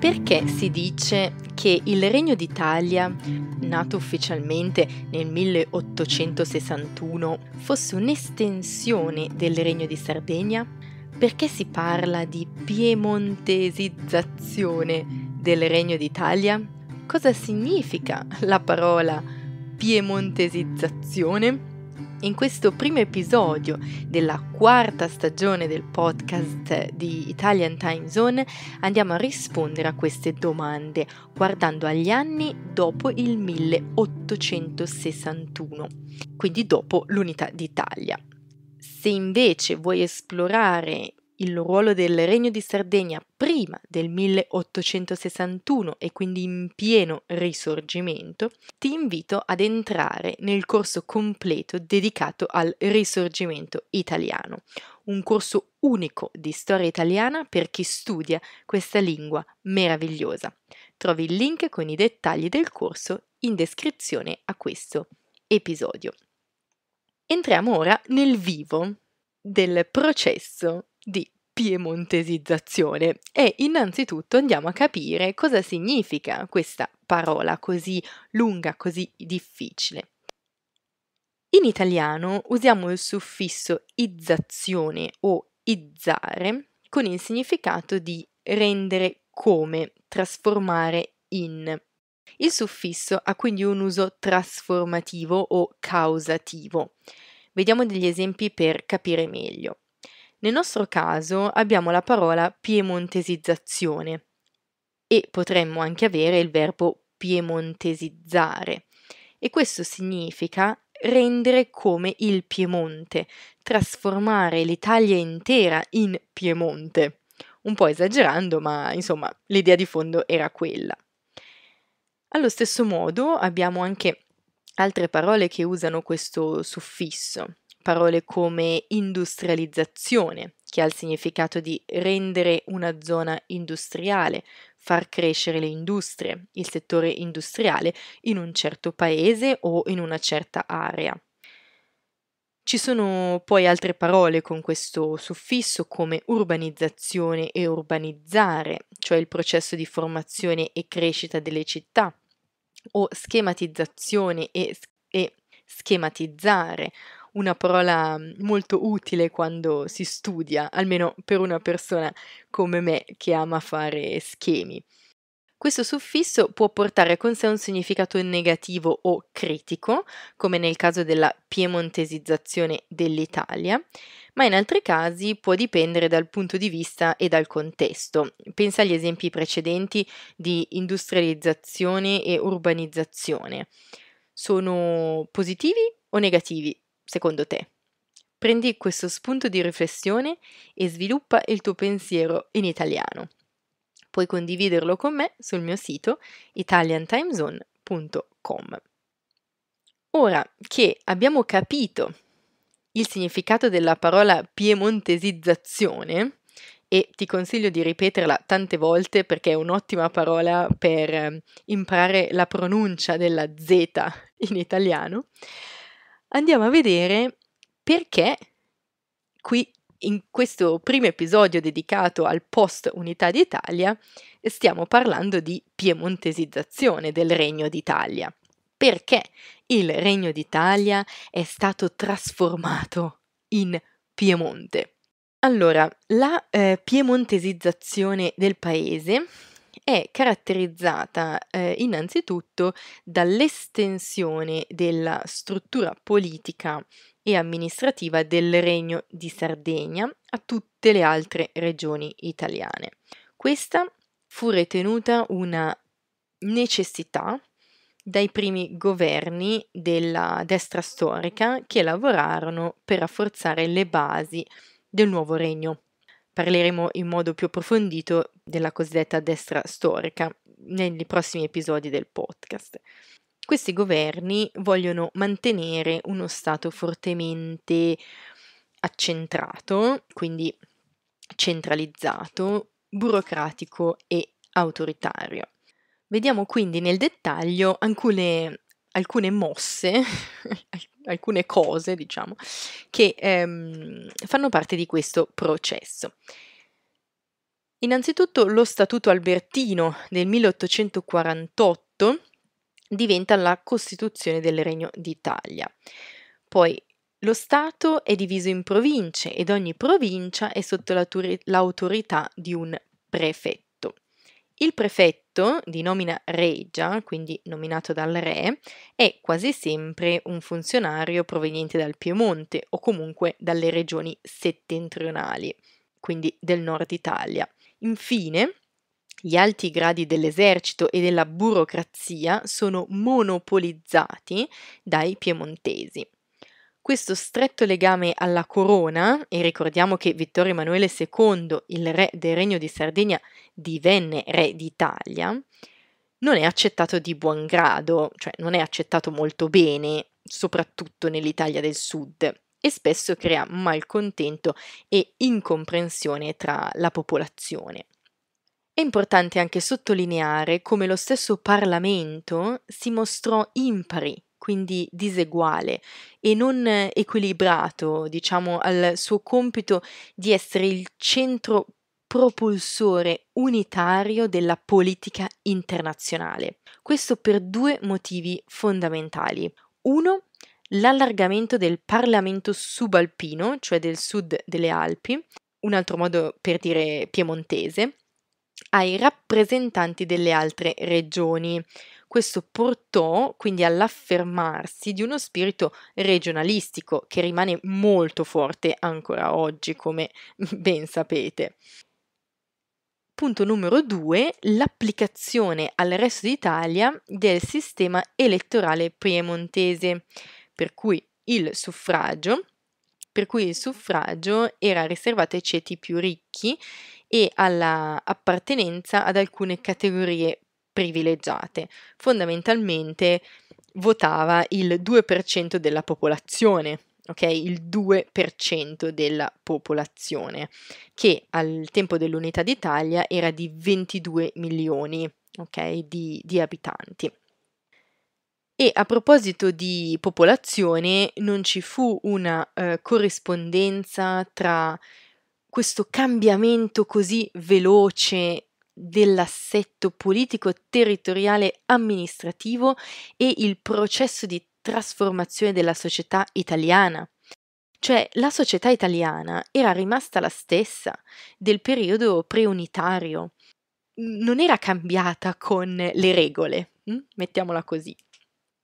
Perché si dice che il Regno d'Italia, nato ufficialmente nel 1861, fosse un'estensione del Regno di Sardegna? Perché si parla di piemontesizzazione del Regno d'Italia? Cosa significa la parola piemontesizzazione? In questo primo episodio della quarta stagione del podcast di Italian Time Zone andiamo a rispondere a queste domande guardando agli anni dopo il 1861, quindi dopo l'unità d'Italia. Se invece vuoi esplorare il ruolo del Regno di Sardegna prima del 1861 e quindi in pieno risorgimento, ti invito ad entrare nel corso completo dedicato al risorgimento italiano, un corso unico di storia italiana per chi studia questa lingua meravigliosa. Trovi il link con i dettagli del corso in descrizione a questo episodio. Entriamo ora nel vivo del processo di piemontesizzazione e innanzitutto andiamo a capire cosa significa questa parola così lunga, così difficile. In italiano usiamo il suffisso izzazione o izzare con il significato di rendere come, trasformare in. Il suffisso ha quindi un uso trasformativo o causativo. Vediamo degli esempi per capire meglio. Nel nostro caso abbiamo la parola piemontesizzazione e potremmo anche avere il verbo piemontesizzare e questo significa rendere come il Piemonte, trasformare l'Italia intera in Piemonte. Un po' esagerando, ma insomma l'idea di fondo era quella. Allo stesso modo abbiamo anche altre parole che usano questo suffisso parole come industrializzazione, che ha il significato di rendere una zona industriale, far crescere le industrie, il settore industriale in un certo paese o in una certa area. Ci sono poi altre parole con questo suffisso come urbanizzazione e urbanizzare, cioè il processo di formazione e crescita delle città, o schematizzazione e, e schematizzare, una parola mm, molto utile quando si studia, almeno per una persona come me che ama fare schemi. Questo suffisso può portare con sé un significato negativo o critico, come nel caso della piemontesizzazione dell'Italia, ma in altri casi può dipendere dal punto di vista e dal contesto. Pensa agli esempi precedenti di industrializzazione e urbanizzazione. Sono positivi o negativi secondo te? Prendi questo spunto di riflessione e sviluppa il tuo pensiero in italiano. Puoi condividerlo con me sul mio sito italiantimezone.com. Ora che abbiamo capito il significato della parola piemontesizzazione, e ti consiglio di ripeterla tante volte perché è un'ottima parola per eh, imparare la pronuncia della Z in italiano andiamo a vedere perché qui in questo primo episodio dedicato al post Unità d'Italia stiamo parlando di piemontesizzazione del Regno d'Italia, perché il Regno d'Italia è stato trasformato in Piemonte. Allora, la eh, piemontesizzazione del paese è caratterizzata eh, innanzitutto dall'estensione della struttura politica e amministrativa del Regno di Sardegna a tutte le altre regioni italiane. Questa fu ritenuta una necessità dai primi governi della destra storica che lavorarono per rafforzare le basi del nuovo regno parleremo in modo più approfondito della cosiddetta destra storica nei prossimi episodi del podcast. Questi governi vogliono mantenere uno Stato fortemente accentrato, quindi centralizzato, burocratico e autoritario. Vediamo quindi nel dettaglio alcune alcune mosse, alcune cose, diciamo, che ehm, fanno parte di questo processo. Innanzitutto lo Statuto albertino del 1848 diventa la Costituzione del Regno d'Italia. Poi lo Stato è diviso in province ed ogni provincia è sotto l'autorità di un prefetto. Il prefetto questo, di nomina regia, quindi nominato dal re, è quasi sempre un funzionario proveniente dal Piemonte o comunque dalle regioni settentrionali, quindi del nord Italia. Infine, gli alti gradi dell'esercito e della burocrazia sono monopolizzati dai piemontesi. Questo stretto legame alla corona, e ricordiamo che Vittorio Emanuele II, il re del Regno di Sardegna, divenne re d'Italia, non è accettato di buon grado, cioè non è accettato molto bene, soprattutto nell'Italia del Sud, e spesso crea malcontento e incomprensione tra la popolazione. È importante anche sottolineare come lo stesso Parlamento si mostrò impari quindi diseguale e non equilibrato, diciamo, al suo compito di essere il centro propulsore unitario della politica internazionale. Questo per due motivi fondamentali. Uno, l'allargamento del Parlamento subalpino, cioè del sud delle Alpi, un altro modo per dire piemontese, ai rappresentanti delle altre regioni, questo portò quindi all'affermarsi di uno spirito regionalistico che rimane molto forte ancora oggi, come ben sapete. Punto numero due, l'applicazione al resto d'Italia del sistema elettorale piemontese, per cui il suffragio per cui il suffragio era riservato ai ceti più ricchi e all'appartenenza ad alcune categorie privilegiate. Fondamentalmente votava il 2% della popolazione, ok? Il 2% della popolazione, che al tempo dell'Unità d'Italia era di 22 milioni, ok? Di, di abitanti. E a proposito di popolazione, non ci fu una eh, corrispondenza tra questo cambiamento così veloce dell'assetto politico, territoriale, amministrativo e il processo di trasformazione della società italiana. Cioè la società italiana era rimasta la stessa del periodo preunitario, non era cambiata con le regole, hm? mettiamola così.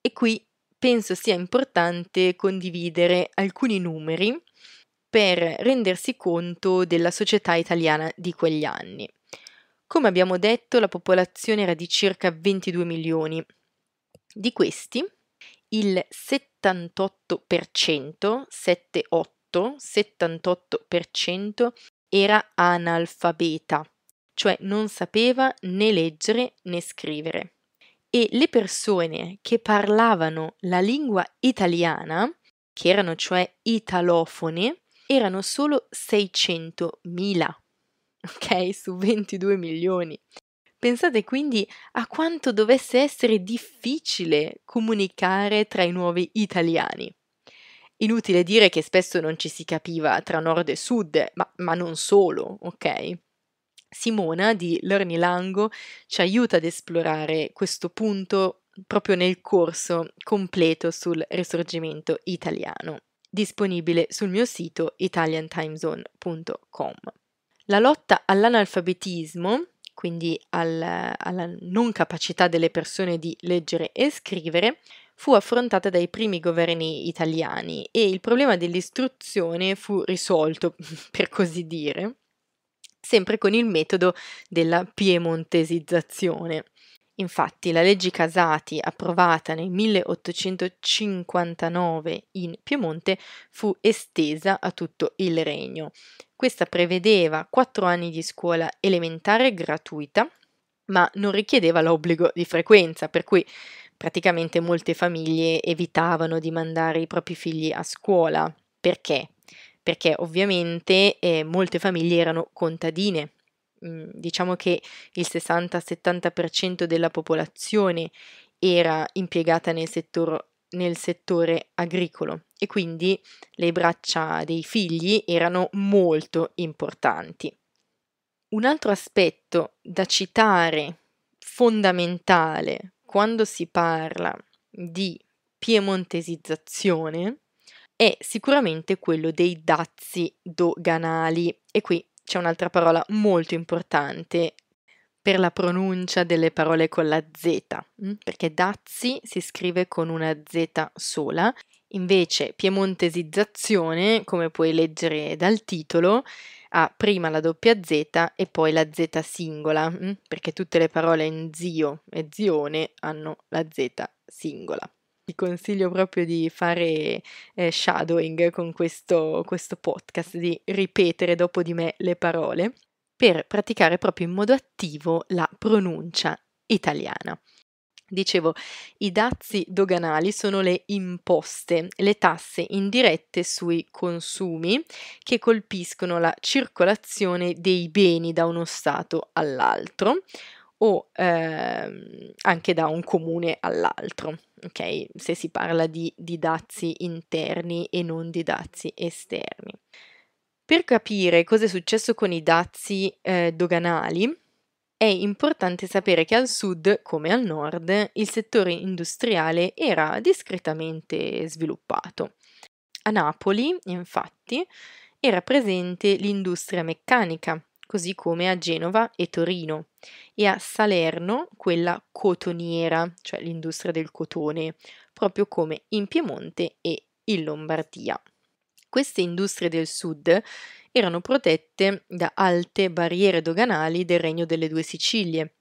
E qui penso sia importante condividere alcuni numeri per rendersi conto della società italiana di quegli anni. Come abbiamo detto, la popolazione era di circa 22 milioni. Di questi, il 78%, 78, 78% era analfabeta, cioè non sapeva né leggere né scrivere. E le persone che parlavano la lingua italiana, che erano cioè italofone, erano solo 600.000 ok? Su 22 milioni. Pensate quindi a quanto dovesse essere difficile comunicare tra i nuovi italiani. Inutile dire che spesso non ci si capiva tra nord e sud, ma, ma non solo, ok? Simona di Lornilango ci aiuta ad esplorare questo punto proprio nel corso completo sul risorgimento italiano, disponibile sul mio sito italiantimezone.com. La lotta all'analfabetismo, quindi al, alla non capacità delle persone di leggere e scrivere, fu affrontata dai primi governi italiani e il problema dell'istruzione fu risolto, per così dire, sempre con il metodo della piemontesizzazione. Infatti la legge Casati, approvata nel 1859 in Piemonte, fu estesa a tutto il regno. Questa prevedeva 4 anni di scuola elementare gratuita, ma non richiedeva l'obbligo di frequenza, per cui praticamente molte famiglie evitavano di mandare i propri figli a scuola. Perché? Perché ovviamente eh, molte famiglie erano contadine. Mm, diciamo che il 60-70% della popolazione era impiegata nel, settor, nel settore agricolo e quindi le braccia dei figli erano molto importanti. Un altro aspetto da citare fondamentale quando si parla di piemontesizzazione è sicuramente quello dei dazi doganali e qui c'è un'altra parola molto importante per la pronuncia delle parole con la Z, mm? perché dazi si scrive con una Z sola Invece piemontesizzazione, come puoi leggere dal titolo, ha prima la doppia Z e poi la Z singola, mm? perché tutte le parole in zio e zione hanno la Z singola. Ti consiglio proprio di fare eh, shadowing con questo, questo podcast, di ripetere dopo di me le parole per praticare proprio in modo attivo la pronuncia italiana. Dicevo, i dazi doganali sono le imposte, le tasse indirette sui consumi che colpiscono la circolazione dei beni da uno Stato all'altro o eh, anche da un comune all'altro, ok? Se si parla di, di dazi interni e non di dazi esterni. Per capire cosa è successo con i dazi eh, doganali, è importante sapere che al sud, come al nord, il settore industriale era discretamente sviluppato. A Napoli, infatti, era presente l'industria meccanica, così come a Genova e Torino, e a Salerno quella cotoniera, cioè l'industria del cotone, proprio come in Piemonte e in Lombardia. Queste industrie del sud erano protette da alte barriere doganali del Regno delle Due Sicilie,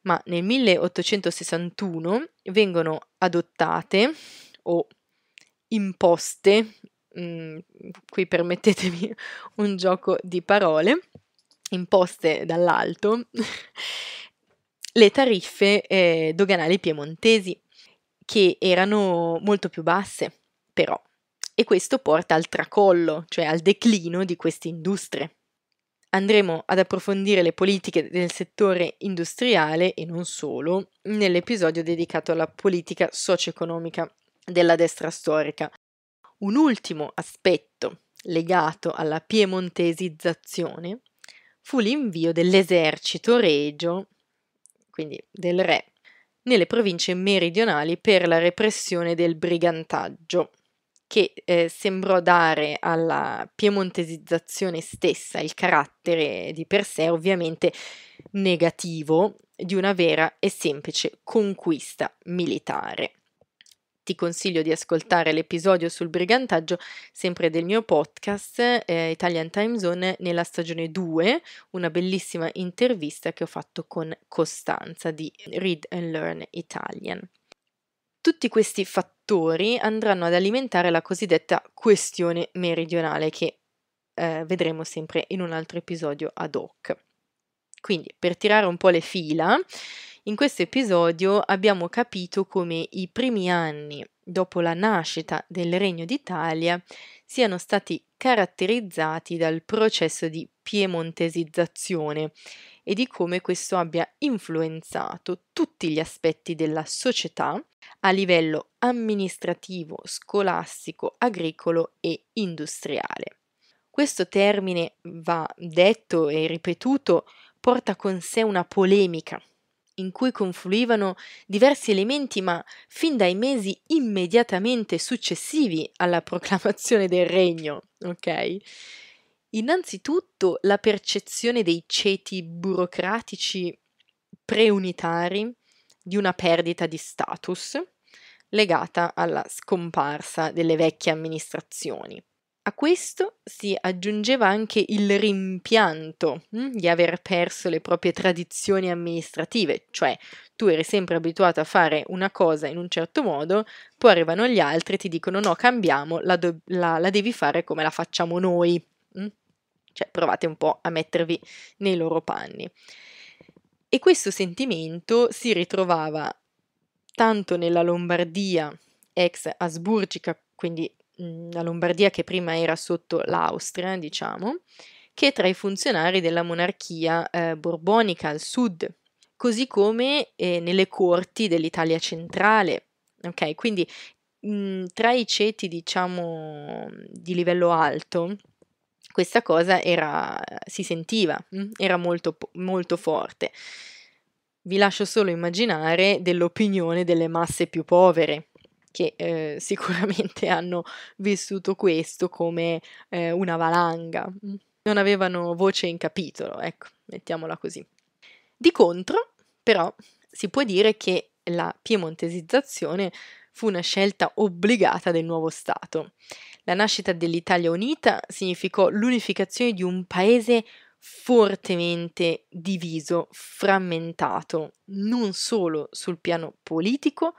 ma nel 1861 vengono adottate o imposte, mh, mm, qui permettetemi un gioco di parole, imposte dall'alto, le tariffe eh, doganali piemontesi, che erano molto più basse, però e questo porta al tracollo, cioè al declino di queste industrie. Andremo ad approfondire le politiche del settore industriale e non solo nell'episodio dedicato alla politica socio-economica della destra storica. Un ultimo aspetto legato alla piemontesizzazione fu l'invio dell'esercito regio, quindi del re, nelle province meridionali per la repressione del brigantaggio che eh, sembrò dare alla piemontesizzazione stessa il carattere di per sé ovviamente negativo di una vera e semplice conquista militare. Ti consiglio di ascoltare l'episodio sul brigantaggio, sempre del mio podcast eh, Italian Time Zone, nella stagione 2, una bellissima intervista che ho fatto con Costanza di Read and Learn Italian. Tutti questi fattori andranno ad alimentare la cosiddetta questione meridionale che eh, vedremo sempre in un altro episodio ad hoc. Quindi, per tirare un po' le fila, in questo episodio abbiamo capito come i primi anni dopo la nascita del Regno d'Italia siano stati caratterizzati dal processo di piemontesizzazione e di come questo abbia influenzato tutti gli aspetti della società a livello amministrativo, scolastico, agricolo e industriale. Questo termine va detto e ripetuto porta con sé una polemica in cui confluivano diversi elementi, ma fin dai mesi immediatamente successivi alla proclamazione del regno, ok? Innanzitutto la percezione dei ceti burocratici preunitari di una perdita di status legata alla scomparsa delle vecchie amministrazioni. A questo si aggiungeva anche il rimpianto hm, di aver perso le proprie tradizioni amministrative, cioè tu eri sempre abituato a fare una cosa in un certo modo, poi arrivano gli altri e ti dicono no, cambiamo, la, do- la-, la devi fare come la facciamo noi. Hm? Cioè provate un po' a mettervi nei loro panni. E questo sentimento si ritrovava tanto nella Lombardia ex asburgica, quindi mhmm, la Lombardia che prima era sotto l'Austria, diciamo, che tra i funzionari della monarchia eh, borbonica al sud, così come eh, nelle corti dell'Italia centrale. Ok, quindi mh, mhmm, tra i ceti, diciamo, di livello alto, questa cosa era, si sentiva, mm? era molto, molto forte. Vi lascio solo immaginare dell'opinione delle masse più povere, che eh, sicuramente hanno vissuto questo come eh, una valanga. Mm? Non avevano voce in capitolo, ecco, mettiamola così. Di contro, però, si può dire che la piemontesizzazione fu una scelta obbligata del nuovo Stato la nascita dell'Italia unita significò l'unificazione di un paese fortemente diviso, frammentato, non solo sul piano politico,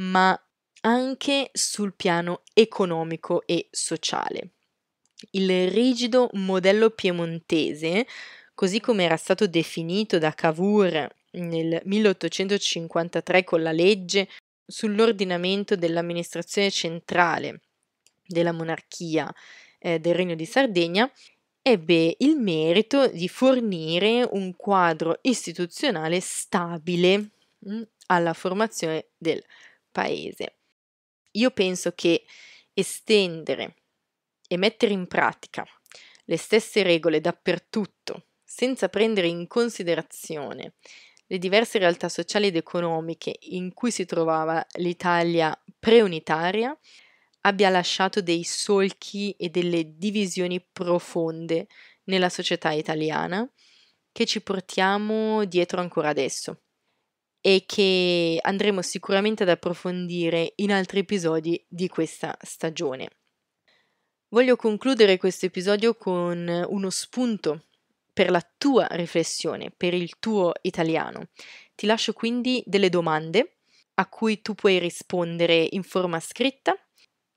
ma anche sul piano economico e sociale. Il rigido modello piemontese, così come era stato definito da Cavour nel 1853 con la legge sull'ordinamento dell'amministrazione centrale della monarchia eh, del Regno di Sardegna, ebbe il merito di fornire un quadro istituzionale stabile mh, mm, alla formazione del paese. Io penso che estendere e mettere in pratica le stesse regole dappertutto, senza prendere in considerazione le diverse realtà sociali ed economiche in cui si trovava l'Italia preunitaria, abbia lasciato dei solchi e delle divisioni profonde nella società italiana che ci portiamo dietro ancora adesso e che andremo sicuramente ad approfondire in altri episodi di questa stagione. Voglio concludere questo episodio con uno spunto per la tua riflessione, per il tuo italiano. Ti lascio quindi delle domande a cui tu puoi rispondere in forma scritta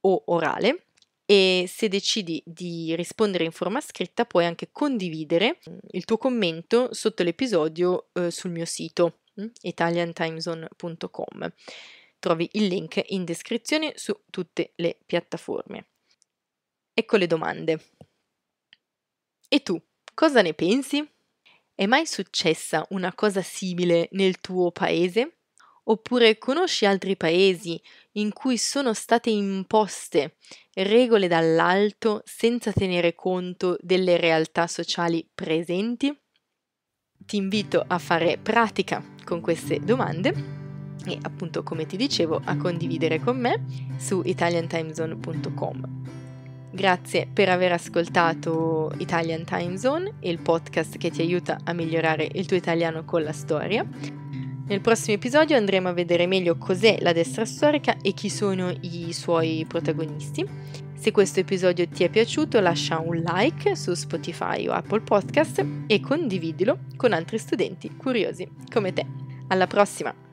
o orale e se decidi di rispondere in forma scritta puoi anche condividere mm, il tuo commento sotto l'episodio eh, sul mio sito mm, italiantimezone.com. Trovi il link in descrizione su tutte le piattaforme. Ecco le domande. E tu, cosa ne pensi? È mai successa una cosa simile nel tuo paese? oppure conosci altri paesi in cui sono state imposte regole dall'alto senza tenere conto delle realtà sociali presenti? Ti invito a fare pratica con queste domande e appunto come ti dicevo a condividere con me su italiantimezone.com. Grazie per aver ascoltato Italian Time Zone, il podcast che ti aiuta a migliorare il tuo italiano con la storia. Nel prossimo episodio andremo a vedere meglio cos'è la destra storica e chi sono i suoi protagonisti. Se questo episodio ti è piaciuto lascia un like su Spotify o Apple Podcast e condividilo con altri studenti curiosi come te. Alla prossima!